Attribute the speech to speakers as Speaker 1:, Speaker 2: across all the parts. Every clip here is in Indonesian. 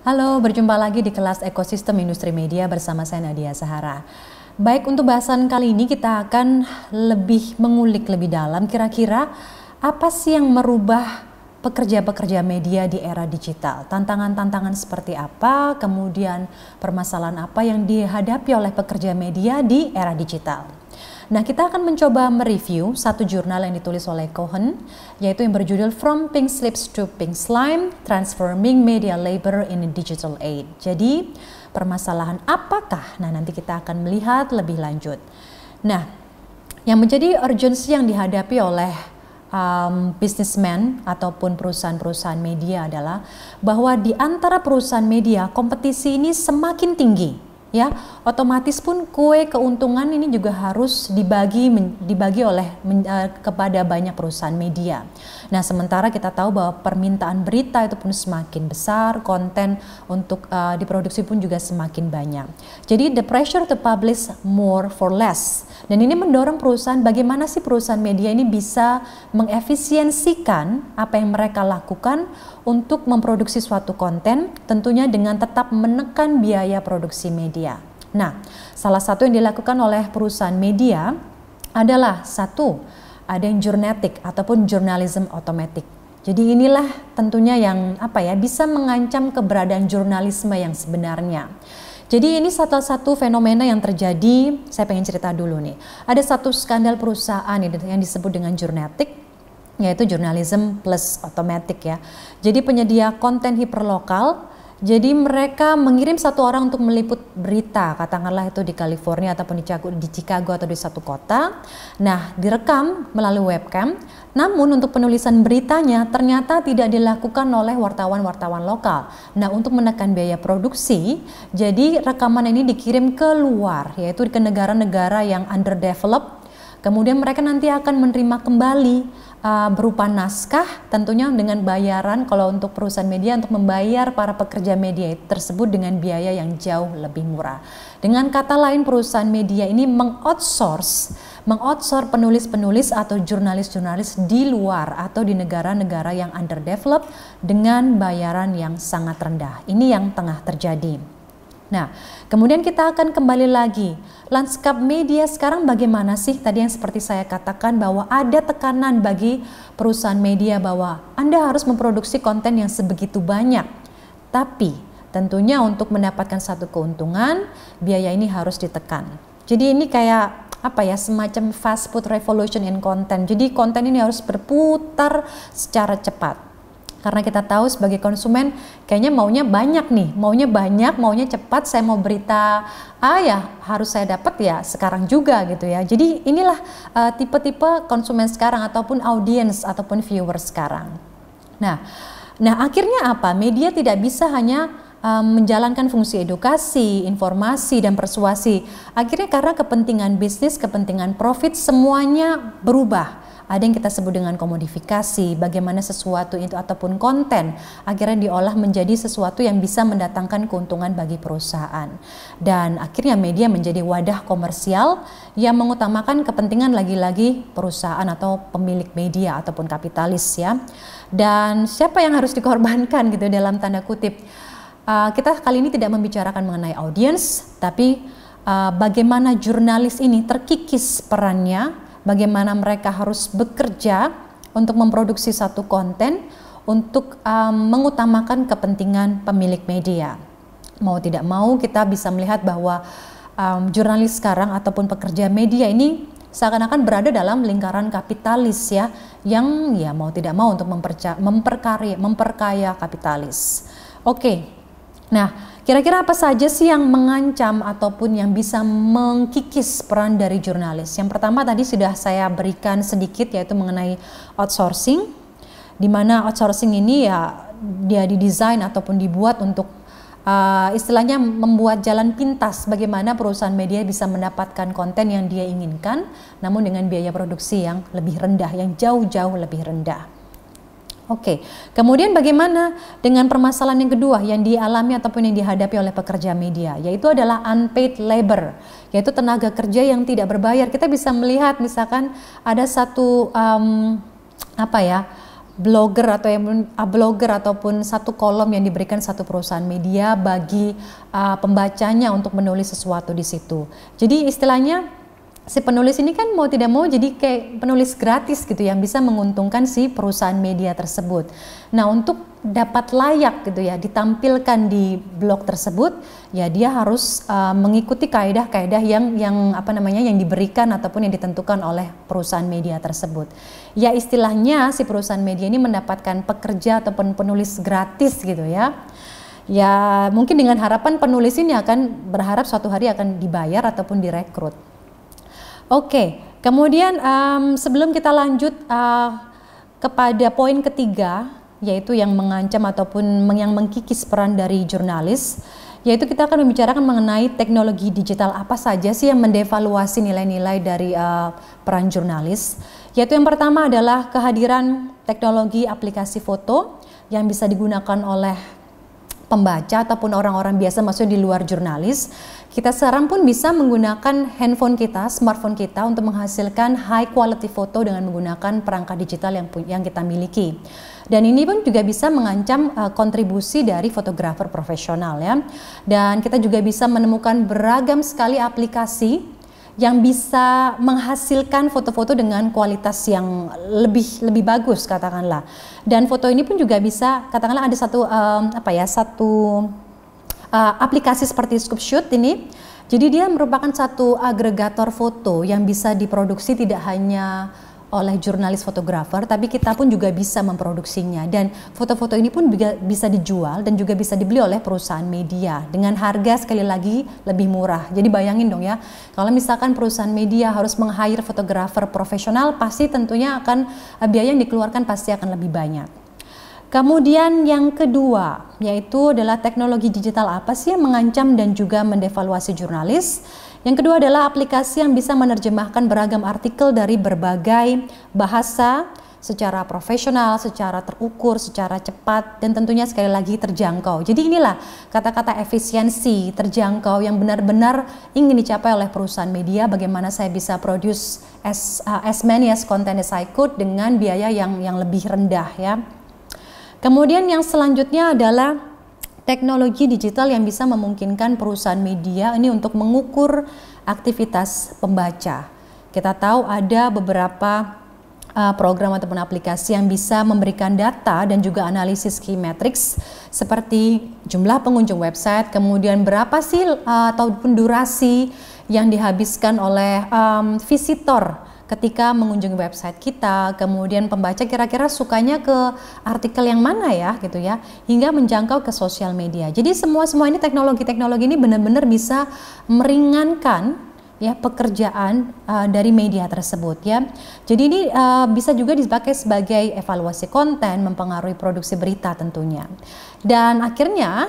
Speaker 1: Halo, berjumpa lagi di kelas ekosistem industri media bersama saya Nadia Sahara. Baik, untuk bahasan kali ini kita akan lebih mengulik lebih dalam kira-kira apa sih yang merubah pekerja-pekerja media di era digital. Tantangan-tantangan seperti apa, kemudian permasalahan apa yang dihadapi oleh pekerja media di era digital. Nah, kita akan mencoba mereview satu jurnal yang ditulis oleh Cohen, yaitu yang berjudul From Pink Slips to Pink Slime, Transforming Media Labor in Digital Age. Jadi, permasalahan apakah? Nah, nanti kita akan melihat lebih lanjut. Nah, yang menjadi urgensi yang dihadapi oleh um, businessman ataupun perusahaan-perusahaan media adalah bahwa di antara perusahaan media kompetisi ini semakin tinggi ya otomatis pun kue keuntungan ini juga harus dibagi dibagi oleh eh, kepada banyak perusahaan media. Nah, sementara kita tahu bahwa permintaan berita itu pun semakin besar, konten untuk uh, diproduksi pun juga semakin banyak. Jadi the pressure to publish more for less. Dan ini mendorong perusahaan bagaimana sih perusahaan media ini bisa mengefisiensikan apa yang mereka lakukan untuk memproduksi suatu konten tentunya dengan tetap menekan biaya produksi media. Nah, salah satu yang dilakukan oleh perusahaan media adalah satu ada yang jurnetik ataupun jurnalisme otomatik. Jadi inilah tentunya yang apa ya bisa mengancam keberadaan jurnalisme yang sebenarnya. Jadi ini salah satu fenomena yang terjadi, saya pengen cerita dulu nih. Ada satu skandal perusahaan yang disebut dengan jurnetik, yaitu jurnalisme plus otomatik ya. Jadi penyedia konten hiperlokal jadi mereka mengirim satu orang untuk meliput berita, katakanlah itu di California ataupun di Chicago, di Chicago atau di satu kota. Nah, direkam melalui webcam. Namun untuk penulisan beritanya ternyata tidak dilakukan oleh wartawan-wartawan lokal. Nah, untuk menekan biaya produksi, jadi rekaman ini dikirim ke luar, yaitu ke negara-negara yang underdeveloped. Kemudian mereka nanti akan menerima kembali uh, berupa naskah tentunya dengan bayaran kalau untuk perusahaan media untuk membayar para pekerja media tersebut dengan biaya yang jauh lebih murah. Dengan kata lain perusahaan media ini mengoutsource mengoutsource penulis-penulis atau jurnalis-jurnalis di luar atau di negara-negara yang underdeveloped dengan bayaran yang sangat rendah. Ini yang tengah terjadi. Nah, kemudian kita akan kembali lagi. Lanskap media sekarang bagaimana sih? Tadi yang seperti saya katakan bahwa ada tekanan bagi perusahaan media bahwa Anda harus memproduksi konten yang sebegitu banyak. Tapi tentunya untuk mendapatkan satu keuntungan, biaya ini harus ditekan. Jadi ini kayak apa ya semacam fast food revolution in content. Jadi konten ini harus berputar secara cepat. Karena kita tahu sebagai konsumen kayaknya maunya banyak nih, maunya banyak, maunya cepat, saya mau berita ah ya harus saya dapat ya sekarang juga gitu ya. Jadi inilah eh, tipe-tipe uh, tipe -tipe konsumen sekarang ataupun audiens ataupun viewer sekarang. Nah, nah akhirnya apa? Media tidak bisa hanya eh, menjalankan fungsi edukasi, informasi, dan persuasi. Akhirnya karena kepentingan bisnis, kepentingan profit, semuanya berubah ada yang kita sebut dengan komodifikasi, bagaimana sesuatu itu ataupun konten akhirnya diolah menjadi sesuatu yang bisa mendatangkan keuntungan bagi perusahaan. Dan akhirnya media menjadi wadah komersial yang mengutamakan kepentingan lagi-lagi perusahaan atau pemilik media ataupun kapitalis ya. Dan siapa yang harus dikorbankan gitu dalam tanda kutip? Uh, kita kali ini tidak membicarakan mengenai audiens, tapi uh, bagaimana jurnalis ini terkikis perannya bagaimana mereka harus bekerja untuk memproduksi satu konten untuk um, mengutamakan kepentingan pemilik media. Mau tidak mau kita bisa melihat bahwa um, jurnalis sekarang ataupun pekerja media ini seakan-akan berada dalam lingkaran kapitalis ya yang ya mau tidak mau untuk memperkaya, memperkaya kapitalis. Oke. Okay. Nah, Kira-kira apa saja sih yang mengancam ataupun yang bisa mengkikis peran dari jurnalis? Yang pertama tadi sudah saya berikan sedikit yaitu mengenai outsourcing, di mana outsourcing ini ya dia didesain ataupun dibuat untuk uh, istilahnya membuat jalan pintas bagaimana perusahaan media bisa mendapatkan konten yang dia inginkan, namun dengan biaya produksi yang lebih rendah, yang jauh-jauh lebih rendah. Oke, kemudian bagaimana dengan permasalahan yang kedua yang dialami ataupun yang dihadapi oleh pekerja media, yaitu adalah unpaid labor, yaitu tenaga kerja yang tidak berbayar. Kita bisa melihat misalkan ada satu um, apa ya blogger atau yang blogger ataupun satu kolom yang diberikan satu perusahaan media bagi uh, pembacanya untuk menulis sesuatu di situ. Jadi istilahnya si penulis ini kan mau tidak mau jadi kayak penulis gratis gitu yang bisa menguntungkan si perusahaan media tersebut. Nah, untuk dapat layak gitu ya ditampilkan di blog tersebut, ya dia harus uh, mengikuti kaedah-kaedah yang yang apa namanya yang diberikan ataupun yang ditentukan oleh perusahaan media tersebut. Ya istilahnya si perusahaan media ini mendapatkan pekerja ataupun penulis gratis gitu ya ya mungkin dengan harapan penulis ini akan berharap suatu hari akan dibayar ataupun direkrut. Oke, kemudian um, sebelum kita lanjut uh, kepada poin ketiga, yaitu yang mengancam ataupun yang mengkikis peran dari jurnalis, yaitu kita akan membicarakan mengenai teknologi digital apa saja sih yang mendevaluasi nilai-nilai dari uh, peran jurnalis. Yaitu yang pertama adalah kehadiran teknologi aplikasi foto yang bisa digunakan oleh pembaca ataupun orang-orang biasa maksudnya di luar jurnalis, kita sekarang pun bisa menggunakan handphone kita, smartphone kita untuk menghasilkan high quality foto dengan menggunakan perangkat digital yang yang kita miliki. Dan ini pun juga bisa mengancam eh, kontribusi dari fotografer profesional ya. Dan kita juga bisa menemukan beragam sekali aplikasi yang bisa menghasilkan foto-foto dengan kualitas yang lebih lebih bagus katakanlah. Dan foto ini pun juga bisa katakanlah ada satu um, apa ya satu uh, aplikasi seperti Scoopshoot ini. Jadi dia merupakan satu agregator foto yang bisa diproduksi tidak hanya oleh jurnalis fotografer, tapi kita pun juga bisa memproduksinya. Dan foto-foto ini pun bisa dijual dan juga bisa dibeli oleh perusahaan media dengan harga sekali lagi lebih murah. Jadi bayangin dong ya, kalau misalkan perusahaan media harus meng-hire fotografer profesional, pasti tentunya akan eh, biaya yang dikeluarkan pasti akan lebih banyak. Kemudian yang kedua, yaitu adalah teknologi digital apa sih yang mengancam dan juga mendevaluasi jurnalis? Yang kedua adalah aplikasi yang bisa menerjemahkan beragam artikel dari berbagai bahasa secara profesional, secara terukur, secara cepat, dan tentunya sekali lagi terjangkau. Jadi inilah kata-kata efisiensi, terjangkau yang benar-benar ingin dicapai oleh perusahaan media, bagaimana saya bisa produce as, uh, as many as content as I could dengan biaya yang, yang lebih rendah ya. Kemudian yang selanjutnya adalah teknologi digital yang bisa memungkinkan perusahaan media ini untuk mengukur aktivitas pembaca. Kita tahu ada beberapa eh, program ataupun aplikasi yang bisa memberikan data dan juga analisis key metrics seperti jumlah pengunjung website, kemudian berapa sih eh, ataupun durasi yang dihabiskan oleh um, visitor ketika mengunjungi website kita, kemudian pembaca kira-kira sukanya ke artikel yang mana ya gitu ya, hingga menjangkau ke sosial media. Jadi semua-semua ini teknologi-teknologi ini benar-benar bisa meringankan ya pekerjaan uh, dari media tersebut ya. Jadi ini uh, bisa juga dipakai sebagai evaluasi konten, mempengaruhi produksi berita tentunya. Dan akhirnya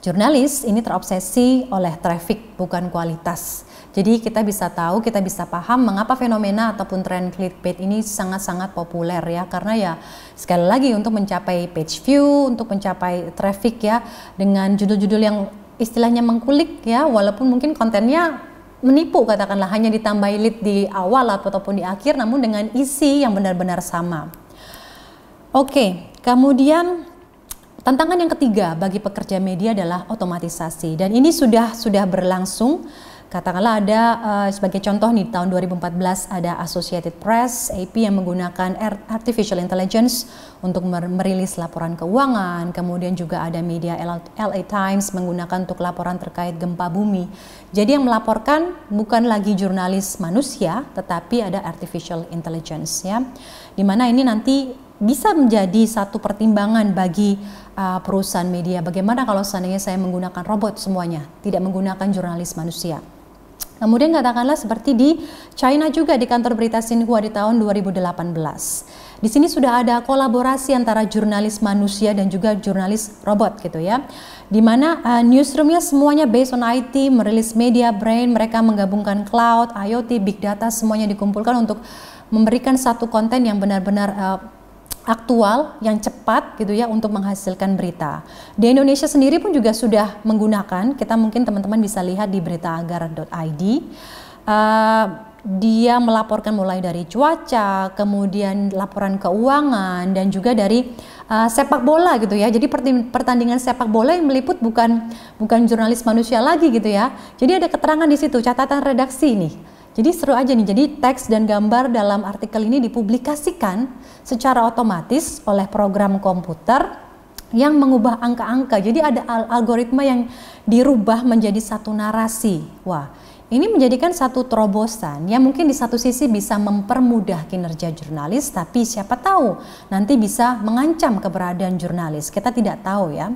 Speaker 1: Jurnalis ini terobsesi oleh traffic, bukan kualitas. Jadi kita bisa tahu, kita bisa paham mengapa fenomena ataupun tren clickbait ini sangat-sangat populer ya. Karena ya sekali lagi untuk mencapai page view, untuk mencapai traffic ya dengan judul-judul yang istilahnya mengkulik ya, walaupun mungkin kontennya menipu katakanlah hanya ditambahi lead di awal ataupun di akhir namun dengan isi yang benar-benar sama. Oke, kemudian Tantangan yang ketiga bagi pekerja media adalah otomatisasi dan ini sudah sudah berlangsung katakanlah ada uh, sebagai contoh nih tahun 2014 ada Associated Press AP yang menggunakan artificial intelligence untuk merilis laporan keuangan kemudian juga ada media LA Times menggunakan untuk laporan terkait gempa bumi jadi yang melaporkan bukan lagi jurnalis manusia tetapi ada artificial intelligence ya di mana ini nanti bisa menjadi satu pertimbangan bagi uh, perusahaan media. Bagaimana kalau seandainya saya menggunakan robot semuanya, tidak menggunakan jurnalis manusia? Kemudian katakanlah seperti di China juga di kantor berita Xinhua di tahun 2018. Di sini sudah ada kolaborasi antara jurnalis manusia dan juga jurnalis robot gitu ya. Di mana uh, newsroomnya semuanya based on IT, merilis media brain, mereka menggabungkan cloud, IoT, big data semuanya dikumpulkan untuk memberikan satu konten yang benar-benar uh, aktual yang cepat gitu ya untuk menghasilkan berita. Di Indonesia sendiri pun juga sudah menggunakan, kita mungkin teman-teman bisa lihat di beritaagar.id Uh, eh, dia melaporkan mulai dari cuaca, kemudian laporan keuangan dan juga dari uh, sepak bola gitu ya. Jadi pertandingan sepak bola yang meliput bukan bukan jurnalis manusia lagi gitu ya. Jadi ada keterangan di situ, catatan redaksi nih jadi seru aja nih. Jadi teks dan gambar dalam artikel ini dipublikasikan secara otomatis oleh program komputer yang mengubah angka-angka. Jadi ada algoritma yang dirubah menjadi satu narasi. Wah, ini menjadikan satu terobosan yang mungkin di satu sisi bisa mempermudah kinerja jurnalis, tapi siapa tahu nanti bisa mengancam keberadaan jurnalis. Kita tidak tahu ya.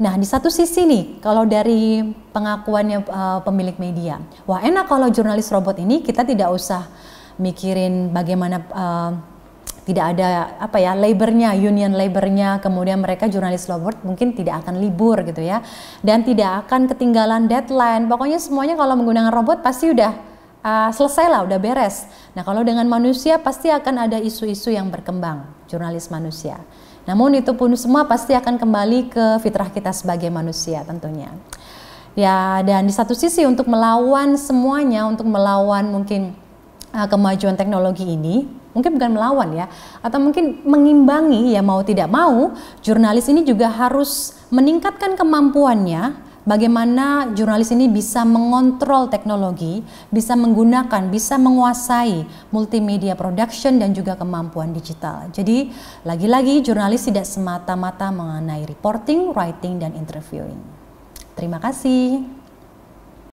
Speaker 1: Nah, di satu sisi nih, kalau dari pengakuannya uh, pemilik media, wah enak kalau jurnalis robot ini kita tidak usah mikirin bagaimana uh, tidak ada apa ya labornya union labornya kemudian mereka jurnalis lovers mungkin tidak akan libur gitu ya dan tidak akan ketinggalan deadline pokoknya semuanya kalau menggunakan robot pasti udah uh, selesai lah udah beres nah kalau dengan manusia pasti akan ada isu-isu yang berkembang jurnalis manusia namun itu pun semua pasti akan kembali ke fitrah kita sebagai manusia tentunya ya dan di satu sisi untuk melawan semuanya untuk melawan mungkin ah, kemajuan teknologi ini mungkin bukan melawan ya, atau mungkin mengimbangi ya mau tidak mau, jurnalis ini juga harus meningkatkan kemampuannya bagaimana jurnalis ini bisa mengontrol teknologi, bisa menggunakan, bisa menguasai multimedia production dan juga kemampuan digital. Jadi lagi-lagi jurnalis tidak semata-mata mengenai reporting, writing, dan interviewing. Terima kasih.